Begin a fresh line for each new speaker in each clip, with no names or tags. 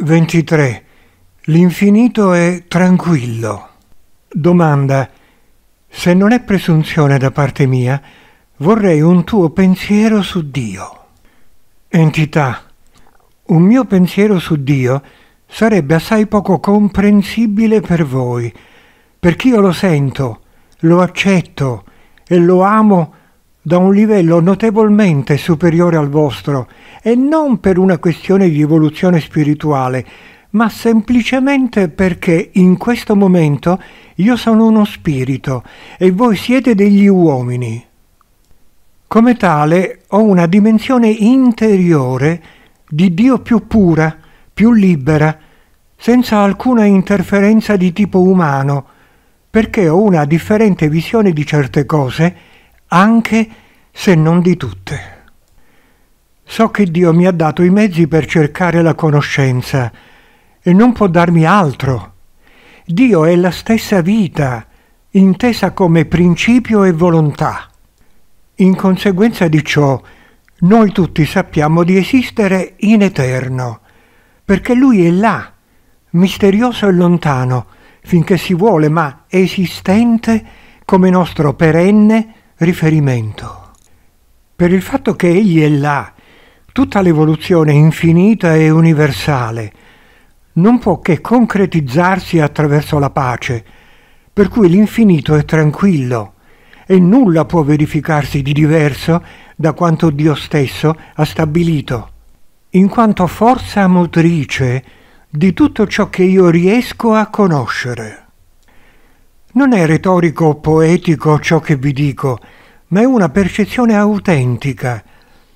23. L'infinito è tranquillo. Domanda. Se non è presunzione da parte mia, vorrei un tuo pensiero su Dio. Entità. Un mio pensiero su Dio sarebbe assai poco comprensibile per voi, perché io lo sento, lo accetto e lo amo da un livello notevolmente superiore al vostro e non per una questione di evoluzione spirituale, ma semplicemente perché in questo momento io sono uno spirito e voi siete degli uomini. Come tale ho una dimensione interiore di Dio più pura, più libera, senza alcuna interferenza di tipo umano, perché ho una differente visione di certe cose, anche se non di tutte. So che Dio mi ha dato i mezzi per cercare la conoscenza e non può darmi altro. Dio è la stessa vita, intesa come principio e volontà. In conseguenza di ciò, noi tutti sappiamo di esistere in eterno, perché Lui è là, misterioso e lontano, finché si vuole, ma esistente come nostro perenne riferimento. Per il fatto che egli è là, tutta l'evoluzione infinita e universale non può che concretizzarsi attraverso la pace, per cui l'infinito è tranquillo e nulla può verificarsi di diverso da quanto Dio stesso ha stabilito, in quanto forza motrice di tutto ciò che io riesco a conoscere. Non è retorico o poetico ciò che vi dico, ma è una percezione autentica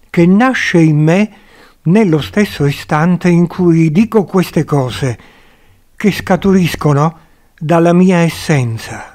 che nasce in me nello stesso istante in cui dico queste cose, che scaturiscono dalla mia essenza.